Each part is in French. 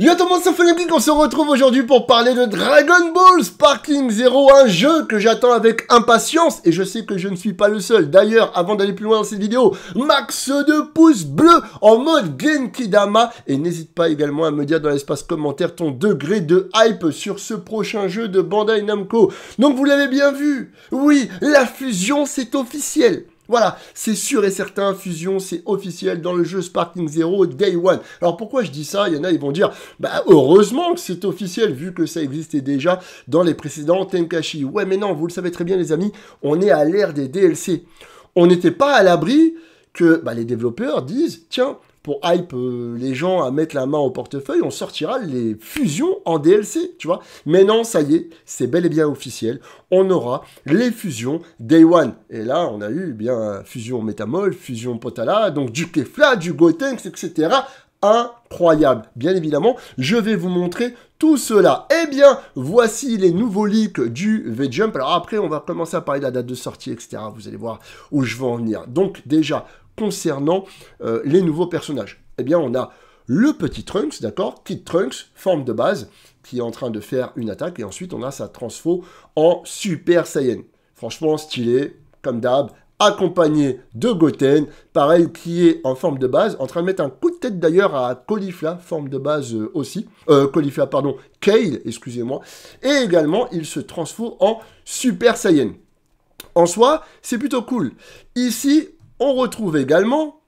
Yo tout le monde, c'est on se retrouve aujourd'hui pour parler de Dragon Ball Sparking Zero, un jeu que j'attends avec impatience, et je sais que je ne suis pas le seul. D'ailleurs, avant d'aller plus loin dans cette vidéo, max de pouces bleus en mode Dama et n'hésite pas également à me dire dans l'espace commentaire ton degré de hype sur ce prochain jeu de Bandai Namco. Donc vous l'avez bien vu, oui, la fusion c'est officiel voilà, c'est sûr et certain, fusion, c'est officiel dans le jeu Sparking Zero Day One. Alors pourquoi je dis ça Il y en a, ils vont dire, bah heureusement que c'est officiel, vu que ça existait déjà dans les précédents Tenkashi. Ouais, mais non, vous le savez très bien les amis, on est à l'ère des DLC. On n'était pas à l'abri que bah, les développeurs disent, tiens, pour hype euh, les gens à mettre la main au portefeuille, on sortira les fusions en DLC, tu vois. Mais non, ça y est, c'est bel et bien officiel. On aura les fusions Day One. Et là, on a eu bien fusion Métamol, fusion Potala, donc du Kefla, du Gotenks, etc. Incroyable. Bien évidemment, je vais vous montrer tout cela. Eh bien, voici les nouveaux leaks du V-Jump. Alors après, on va commencer à parler de la date de sortie, etc. Vous allez voir où je veux en venir. Donc déjà, concernant euh, les nouveaux personnages Eh bien, on a le petit Trunks, d'accord Kid Trunks, forme de base, qui est en train de faire une attaque, et ensuite on a sa transfo en Super Saiyan. Franchement, stylé, comme d'hab, accompagné de Goten, pareil, qui est en forme de base, en train de mettre un coup de tête d'ailleurs à Caulifla, forme de base euh, aussi, euh, Caulifla, pardon, Kale, excusez-moi, et également, il se transfo en Super Saiyan. En soi, c'est plutôt cool. Ici, on retrouve également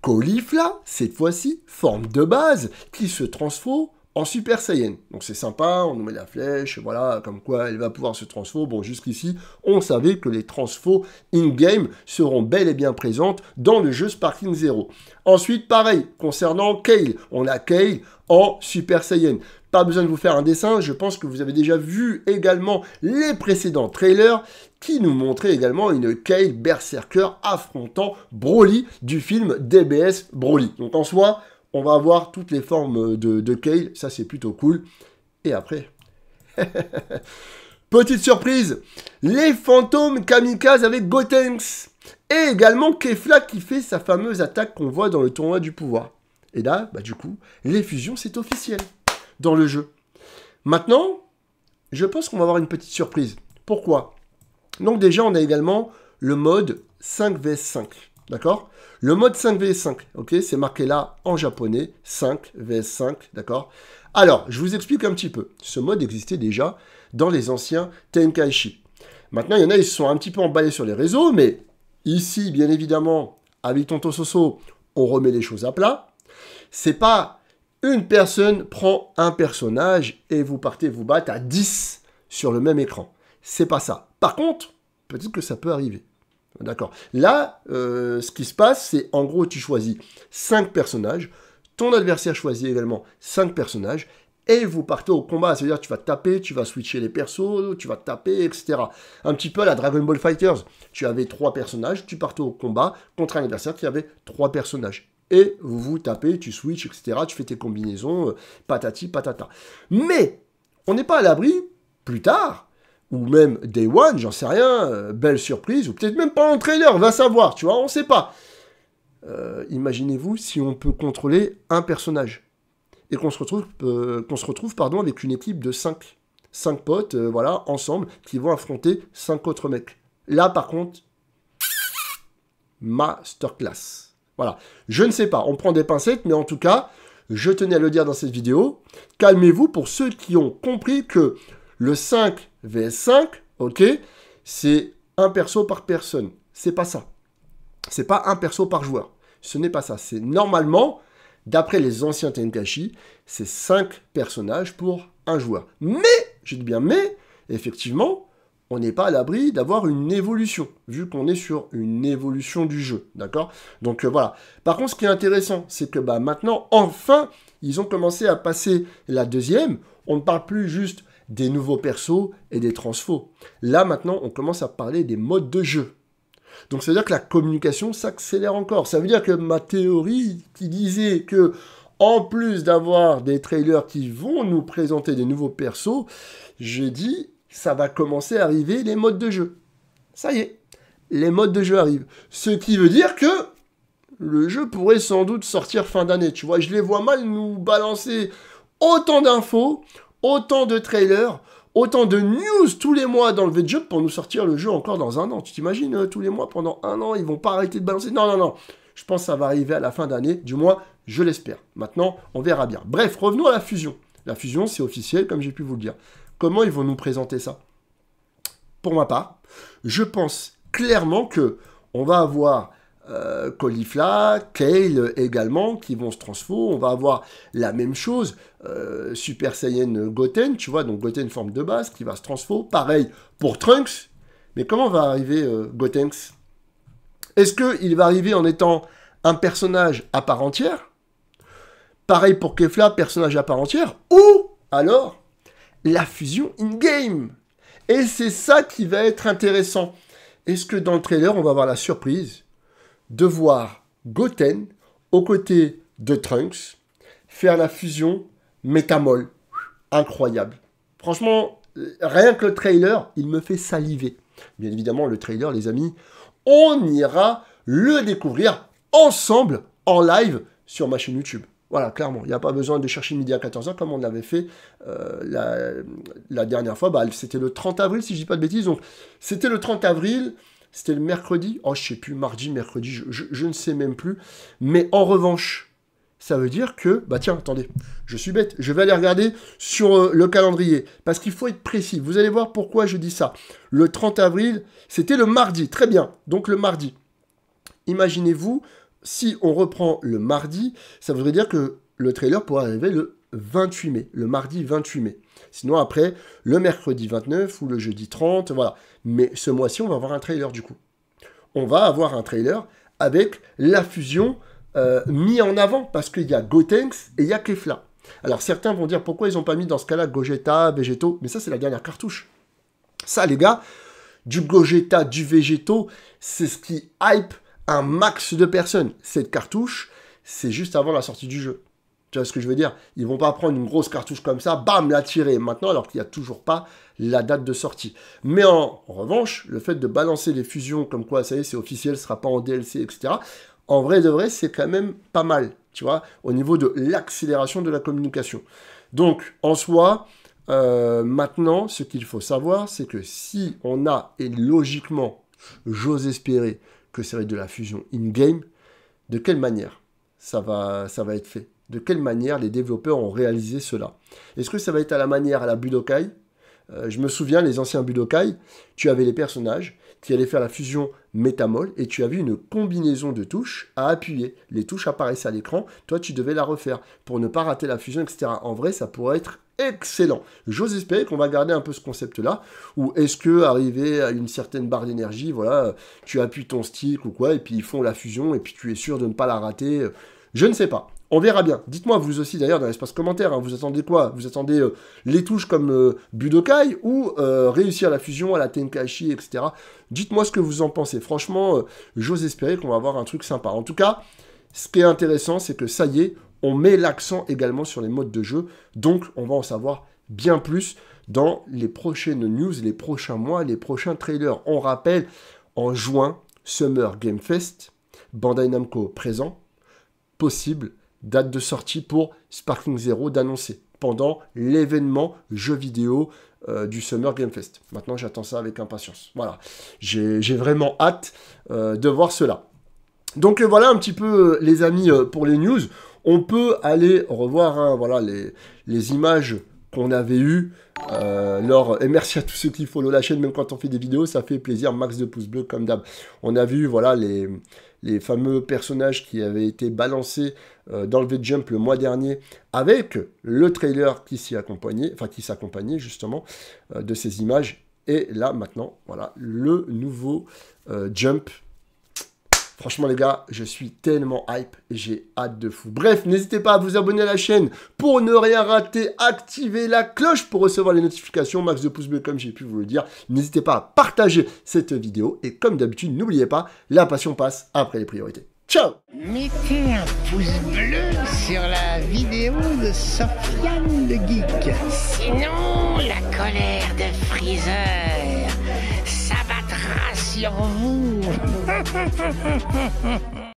Caulifla, cette fois-ci, forme de base, qui se transforme en Super Saiyan. Donc c'est sympa, on nous met la flèche, voilà, comme quoi elle va pouvoir se transformer. Bon, jusqu'ici, on savait que les transfos in-game seront bel et bien présentes dans le jeu Sparking Zero. Ensuite, pareil, concernant Kale, on a Kale en Super Saiyan. Pas besoin de vous faire un dessin, je pense que vous avez déjà vu également les précédents trailers qui nous montraient également une Kale Berserker affrontant Broly du film DBS Broly. Donc en soi, on va avoir toutes les formes de, de Kale, ça c'est plutôt cool. Et après... Petite surprise, les fantômes kamikazes avec Gotenks. Et également Kefla qui fait sa fameuse attaque qu'on voit dans le tournoi du pouvoir. Et là, bah du coup, les fusions c'est officiel dans le jeu. Maintenant, je pense qu'on va avoir une petite surprise. Pourquoi Donc déjà, on a également le mode 5 v 5 D'accord Le mode 5 v 5 ok C'est marqué là en japonais, 5 v 5 d'accord Alors, je vous explique un petit peu. Ce mode existait déjà dans les anciens Tenkaichi. Maintenant, il y en a, ils se sont un petit peu emballés sur les réseaux, mais ici, bien évidemment, avec Tonto Soso, on remet les choses à plat. C'est pas une personne prend un personnage et vous partez vous battre à 10 sur le même écran. C'est pas ça. Par contre, peut-être que ça peut arriver. D'accord. Là, euh, ce qui se passe, c'est en gros, tu choisis 5 personnages. Ton adversaire choisit également 5 personnages et vous partez au combat. C'est-à-dire tu vas taper, tu vas switcher les persos, tu vas taper, etc. Un petit peu à la Dragon Ball Fighters. Tu avais trois personnages, tu partais au combat contre un adversaire qui avait trois personnages et vous vous tapez, tu switches, etc. Tu fais tes combinaisons, euh, patati patata. Mais on n'est pas à l'abri plus tard, ou même Day One, j'en sais rien, euh, belle surprise, ou peut-être même pas en trailer, va savoir, tu vois, on sait pas. Euh, imaginez-vous si on peut contrôler un personnage et qu'on se retrouve, qu'on se retrouve pardon, avec une équipe de 5. 5 potes, voilà, ensemble, qui vont affronter 5 autres mecs. Là, par contre, masterclass. Voilà. Je ne sais pas, on prend des pincettes, mais en tout cas, je tenais à le dire dans cette vidéo. Calmez-vous pour ceux qui ont compris que le 5 vs 5, ok, c'est un perso par personne. C'est pas ça. C'est pas un perso par joueur. Ce n'est pas ça. C'est normalement, d'après les anciens Tenkashi, c'est 5 personnages pour un joueur. Mais, je dis bien mais, effectivement, on n'est pas à l'abri d'avoir une évolution, vu qu'on est sur une évolution du jeu, d'accord Donc euh, voilà. Par contre, ce qui est intéressant, c'est que bah, maintenant, enfin, ils ont commencé à passer la deuxième. On ne parle plus juste des nouveaux persos et des transfos. Là, maintenant, on commence à parler des modes de jeu. Donc, ça veut dire que la communication s'accélère encore. Ça veut dire que ma théorie qui disait que en plus d'avoir des trailers qui vont nous présenter des nouveaux persos, j'ai dit ça va commencer à arriver les modes de jeu. Ça y est, les modes de jeu arrivent. Ce qui veut dire que le jeu pourrait sans doute sortir fin d'année. Tu vois, je les vois mal nous balancer autant d'infos, autant de trailers, autant de news tous les mois dans le V-Job pour nous sortir le jeu encore dans un an. Tu t'imagines, euh, tous les mois, pendant un an, ils vont pas arrêter de balancer. Non, non, non. Je pense que ça va arriver à la fin d'année, du moins, je l'espère. Maintenant, on verra bien. Bref, revenons à la fusion. La fusion, c'est officiel, comme j'ai pu vous le dire. Comment ils vont nous présenter ça Pour ma part, je pense clairement que on va avoir euh, Caulifla, Kale également, qui vont se transformer. On va avoir la même chose, euh, Super Saiyan Goten, tu vois, donc Goten forme de base, qui va se transformer. Pareil pour Trunks. Mais comment va arriver euh, Gotenks Est-ce qu'il va arriver en étant un personnage à part entière Pareil pour Kefla, personnage à part entière Ou alors, la fusion in-game. Et c'est ça qui va être intéressant. Est-ce que dans le trailer, on va avoir la surprise de voir Goten aux côtés de Trunks faire la fusion Métamol Incroyable. Franchement, rien que le trailer, il me fait saliver. Bien évidemment, le trailer, les amis, on ira le découvrir ensemble en live sur ma chaîne YouTube. Voilà, clairement, il n'y a pas besoin de chercher midi à 14h comme on l'avait fait euh, la, dernière fois. Bah, c'était le 30 avril, si je dis pas de bêtises. Donc, c'était le 30 avril, c'était le mercredi. Oh, je sais plus, mardi, mercredi, je, ne sais même plus. Mais en revanche, ça veut dire que, bah tiens, attendez, je suis bête, je vais aller regarder sur euh, le calendrier, parce qu'il faut être précis. Vous allez voir pourquoi je dis ça. Le 30 avril, c'était le mardi, très bien, donc le mardi. Imaginez-vous, si on reprend le mardi, ça voudrait dire que le trailer pourrait arriver le 28 mai, le mardi 28 mai. Sinon après, le mercredi 29 ou le jeudi 30, voilà. Mais ce mois-ci, on va avoir un trailer du coup. On va avoir un trailer avec la fusion euh, mis en avant, parce qu'il y a Gotenks et il y a Kefla. Alors certains vont dire pourquoi ils n'ont pas mis dans ce cas-là Gogeta, Vegeto mais ça c'est la dernière cartouche. Ça les gars, du Gogeta, du Vegeto, c'est ce qui hype un max de personnes. Cette cartouche, c'est juste avant la sortie du jeu. Tu vois ce que je veux dire Ils vont pas prendre une grosse cartouche comme ça, bam, la tirer maintenant, alors qu'il n'y a toujours pas la date de sortie. Mais en, revanche, le fait de balancer les fusions comme quoi, ça y est, c'est officiel, ce sera pas en DLC, etc. En vrai de vrai, c'est quand même pas mal, tu vois, au niveau de l'accélération de la communication. Donc, en soi, euh, maintenant, ce qu'il faut savoir, c'est que si on a, et logiquement, j'ose espérer, que ça va être de la fusion in-game, de quelle manière ça va, ça va être fait De quelle manière les développeurs ont réalisé cela Est-ce que ça va être à la manière à la Budokai euh, Je me souviens, les anciens Budokai, tu avais les personnages qui allaient faire la fusion métamol et tu as vu une combinaison de touches à appuyer. Les touches apparaissent à l'écran, toi tu devais la refaire pour ne pas rater la fusion, etc. En vrai, ça pourrait être excellent. J'ose espérer qu'on va garder un peu ce concept-là, ou est-ce que arrivé à une certaine barre d'énergie, voilà, tu appuies ton stick ou quoi, et puis ils font la fusion, et puis tu es sûr de ne pas la rater. Je ne sais pas. On verra bien. Dites-moi vous aussi d'ailleurs dans l'espace commentaire, hein, vous attendez quoi Vous attendez euh, les touches comme euh, Budokai ou euh, réussir la fusion à la Tenkaichi, etc. Dites-moi ce que vous en pensez. Franchement, j'ose espérer qu'on va avoir un truc sympa. En tout cas, ce qui est intéressant, c'est que ça y est, on met l'accent également sur les modes de jeu. Donc, on va en savoir bien plus dans les prochaines news, les prochains mois, les prochains trailers. On rappelle, en juin, Summer Game Fest, Bandai Namco présent, possible date de sortie pour Sparkling Zero d'annoncer pendant l'événement jeu vidéo euh, du Summer Game Fest. Maintenant, j'attends ça avec impatience. Voilà, j'ai vraiment hâte euh, de voir cela. Donc euh, voilà un petit peu les amis pour les news. On peut aller revoir hein, voilà, les, les images qu'on avait eues lors... Et merci à tous ceux qui follow la chaîne, même quand on fait des vidéos, ça fait plaisir, max de pouces bleus comme d'hab. On a vu voilà les les fameux personnages qui avaient été balancés euh, dans le V-Jump le mois dernier, avec le trailer qui s'y accompagnait, enfin qui s'accompagnait justement euh, de ces images. Et là maintenant, voilà, le nouveau euh, Jump Franchement, les gars, je suis tellement hype, j'ai hâte de fou. Bref, n'hésitez pas à vous abonner à la chaîne pour ne rien rater. Activez la cloche pour recevoir les notifications. Max de pouces bleus, comme j'ai pu vous le dire. N'hésitez pas à partager cette vidéo. Et comme d'habitude, n'oubliez pas, la passion passe après les priorités. Ciao Mettez un pouce bleu sur la vidéo de Sofiane le Geek. Sinon, la colère de Freezer sur vous.